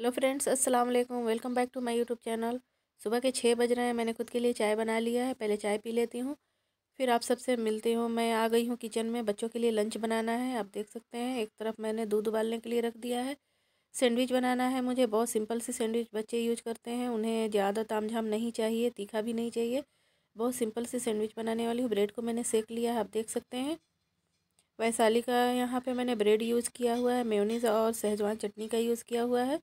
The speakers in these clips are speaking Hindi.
हेलो फ्रेंड्स अस्सलाम वालेकुम welcome back to my YouTube channel सुबह के छः बज रहे हैं मैंने खुद के लिए चाय बना लिया है पहले चाय पी लेती हूँ फिर आप सबसे मिलती हूँ मैं आ गई हूँ किचन में बच्चों के लिए लंच बनाना है आप देख सकते हैं एक तरफ मैंने दूध उबालने के लिए रख दिया है सैंडविच बनाना है मुझे बहुत सिंपल सी सैंडविच बच्चे यूज करते हैं उन्हें ज़्यादा तामझाम नहीं चाहिए तीखा भी नहीं चाहिए बहुत सिंपल सी सैंडविच बनाने वाली हूँ ब्रेड को मैंने सेक लिया है आप देख सकते हैं वैशाली का यहाँ पे मैंने ब्रेड यूज़ किया हुआ है मेयोनीज़ और सहजवान चटनी का यूज़ किया हुआ है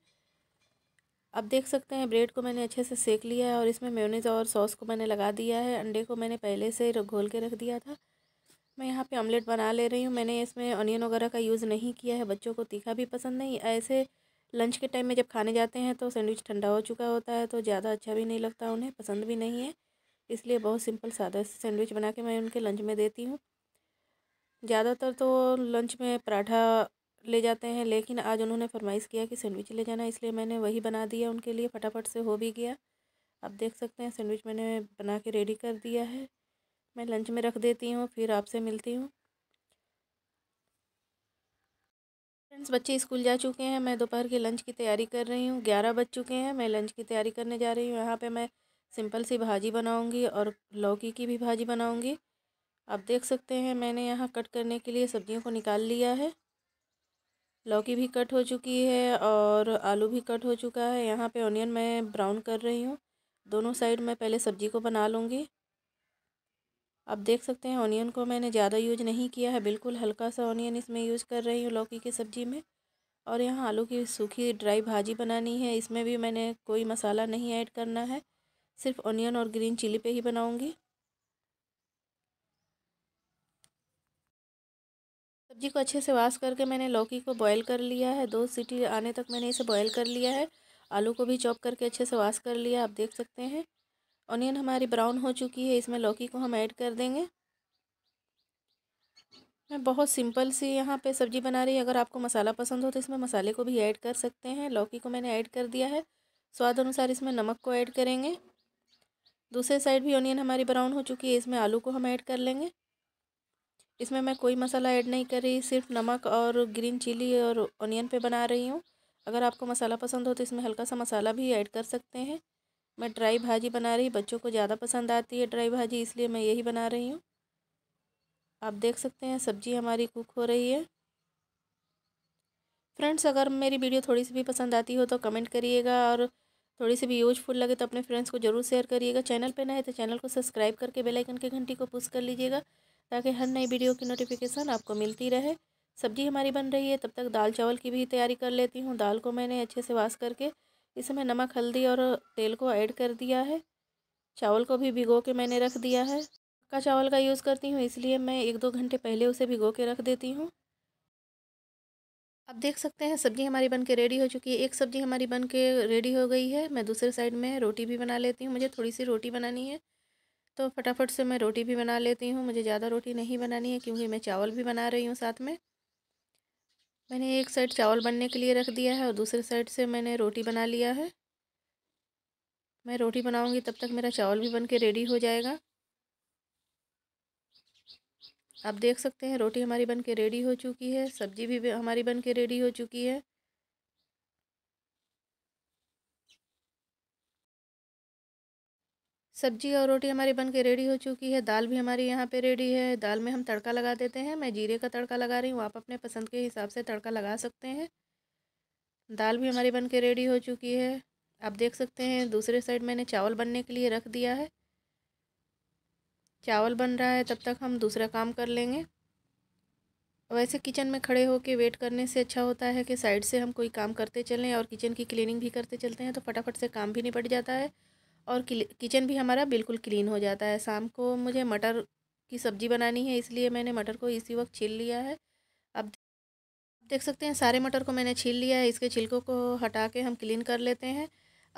अब देख सकते हैं ब्रेड को मैंने अच्छे से सेक लिया है और इसमें मेयोनीज़ और सॉस को मैंने लगा दिया है अंडे को मैंने पहले से घोल के रख दिया था मैं यहाँ पे ऑमलेट बना ले रही हूँ मैंने इसमें ऑनियन वगैरह का यूज़ नहीं किया है बच्चों को तीखा भी पसंद नहीं ऐसे लंच के टाइम में जब खाने जाते हैं तो सैंडविच ठंडा हो चुका होता है तो ज़्यादा अच्छा भी नहीं लगता उन्हें पसंद भी नहीं है इसलिए बहुत सिंपल सादा सैंडविच बना के मैं उनके लंच में देती हूँ ज़्यादातर तो लंच में पराठा ले जाते हैं लेकिन आज उन्होंने फरमाइश किया कि सैंडविच ले जाना इसलिए मैंने वही बना दिया उनके लिए फटाफट से हो भी गया आप देख सकते हैं सैंडविच मैंने बना के रेडी कर दिया है मैं लंच में रख देती हूँ फिर आपसे मिलती हूँ फ्रेंड्स बच्चे स्कूल जा चुके हैं मैं दोपहर के लंच की तैयारी कर रही हूँ ग्यारह बज चुके हैं मैं लंच की तैयारी करने जा रही हूँ यहाँ पर मैं सिंपल सी भाजी बनाऊँगी और लौकी की भी भाजी बनाऊँगी आप देख सकते हैं मैंने यहाँ कट करने के लिए सब्जियों को निकाल लिया है लौकी भी कट हो चुकी है और आलू भी कट हो चुका है यहाँ पे ऑनियन मैं ब्राउन कर रही हूँ दोनों साइड मैं पहले सब्जी को बना लूँगी आप देख सकते हैं ऑनियन को मैंने ज़्यादा यूज नहीं किया है बिल्कुल हल्का सा ऑनियन इसमें यूज़ कर रही हूँ लौकी की सब्ज़ी में और यहाँ आलू की सूखी ड्राई भाजी बनानी है इसमें भी मैंने कोई मसाला नहीं ऐड करना है सिर्फ ऑनियन और ग्रीन चिली पे ही बनाऊँगी सब्जी को अच्छे से वाश करके मैंने लौकी को बॉईल कर लिया है दो सीटी आने तक मैंने इसे बॉईल कर लिया है आलू को भी चॉप करके अच्छे से वाश कर लिया आप देख सकते हैं ऑनियन हमारी ब्राउन हो चुकी है इसमें लौकी को हम ऐड कर देंगे मैं बहुत सिंपल सी यहाँ पे सब्ज़ी बना रही अगर आपको मसाला पसंद हो तो इसमें मसाले को भी ऐड कर सकते हैं लौकी को मैंने ऐड कर दिया है स्वाद अनुसार इसमें नमक को ऐड करेंगे दूसरे साइड भी ऑनियन हमारी ब्राउन हो चुकी है इसमें आलू को हम ऐड कर लेंगे इसमें मैं कोई मसाला ऐड नहीं कर रही सिर्फ नमक और ग्रीन चिली और ऑनियन पे बना रही हूँ अगर आपको मसाला पसंद हो तो इसमें हल्का सा मसाला भी ऐड कर सकते हैं मैं ड्राई भाजी बना रही बच्चों को ज़्यादा पसंद आती है ड्राई भाजी इसलिए मैं यही बना रही हूँ आप देख सकते हैं सब्जी हमारी कुक हो रही है फ्रेंड्स अगर मेरी वीडियो थोड़ी सी भी पसंद आती हो तो कमेंट करिएगा और थोड़ी सी भी यूजफुल लगे तो अपने फ्रेंड्स को जरूर शेयर करिएगा चैनल पे नए तो चैनल को सब्सक्राइब करके बेल आइकन के घंटी को पुश कर लीजिएगा ताकि हर नई वीडियो की नोटिफिकेशन आपको मिलती रहे सब्जी हमारी बन रही है तब तक दाल चावल की भी तैयारी कर लेती हूँ दाल को मैंने अच्छे से वाश करके इसमें नमक हल्दी और तेल को ऐड कर दिया है चावल को भी भिगो के मैंने रख दिया है का चावल का यूज़ करती हूँ इसलिए मैं एक दो घंटे पहले उसे भिगो के रख देती हूँ आप देख सकते हैं सब्ज़ी हमारी बन के रेडी हो चुकी है एक सब्ज़ी हमारी बन के रेडी हो गई है मैं दूसरे साइड में रोटी भी बना लेती हूँ मुझे थोड़ी सी रोटी बनानी है तो फटाफट से मैं रोटी भी बना लेती हूँ मुझे ज़्यादा रोटी नहीं बनानी है क्योंकि मैं चावल भी बना रही हूँ साथ में मैंने एक साइड चावल बनने के लिए रख दिया है और दूसरे साइड से मैंने रोटी बना लिया है मैं रोटी बनाऊँगी तब तक मेरा चावल भी बन के रेडी हो जाएगा आप देख सकते हैं रोटी हमारी बन के रेडी हो चुकी है सब्जी भी हमारी बन के रेडी हो चुकी है सब्जी और रोटी हमारी बन के रेडी हो चुकी है दाल भी हमारी यहाँ पे रेडी है दाल में हम तड़का लगा देते हैं मैं जीरे का तड़का लगा रही हूँ आप अपने पसंद के हिसाब से तड़का लगा सकते हैं दाल भी हमारी बन के रेडी हो चुकी है आप देख सकते हैं दूसरे साइड मैंने चावल बनने के लिए रख दिया है चावल बन रहा है तब तक हम दूसरा काम कर लेंगे वैसे किचन में खड़े होकर वेट करने से अच्छा होता है कि साइड से हम कोई काम करते चलें और किचन की क्लीनिंग भी करते चलते हैं तो फटाफट से काम भी निपट जाता है और किचन भी हमारा बिल्कुल क्लीन हो जाता है शाम को मुझे मटर की सब्ज़ी बनानी है इसलिए मैंने मटर को इसी वक्त छील लिया है अब देख सकते हैं सारे मटर को मैंने छील लिया है इसके छिलकों को हटा के हम क्लीन कर लेते हैं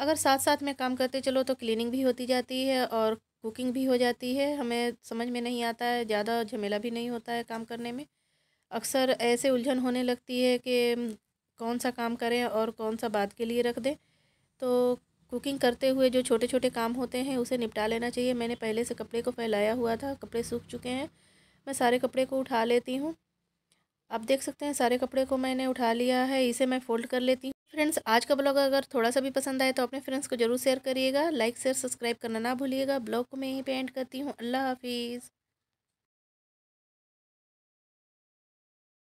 अगर साथ साथ में काम करते चलो तो क्लीनिंग भी होती जाती है और कुकिंग भी हो जाती है हमें समझ में नहीं आता है ज़्यादा झमेला भी नहीं होता है काम करने में अक्सर ऐसे उलझन होने लगती है कि कौन सा काम करें और कौन सा बात के लिए रख दें तो कुकिंग करते हुए जो छोटे छोटे काम होते हैं उसे निपटा लेना चाहिए मैंने पहले से कपड़े को फैलाया हुआ था कपड़े सूख चुके हैं मैं सारे कपड़े को उठा लेती हूँ आप देख सकते हैं सारे कपड़े को मैंने उठा लिया है इसे मैं फ़ोल्ड कर लेती हूँ फ्रेंड्स आज का ब्लॉग अगर थोड़ा सा भी पसंद आए तो अपने फ्रेंड्स को जरूर शेयर करिएगा लाइक शेयर सब्सक्राइब करना ना भूलिएगा ब्लॉग को मैं यहीं पे एंड करती हूँ अल्लाह हाफिज़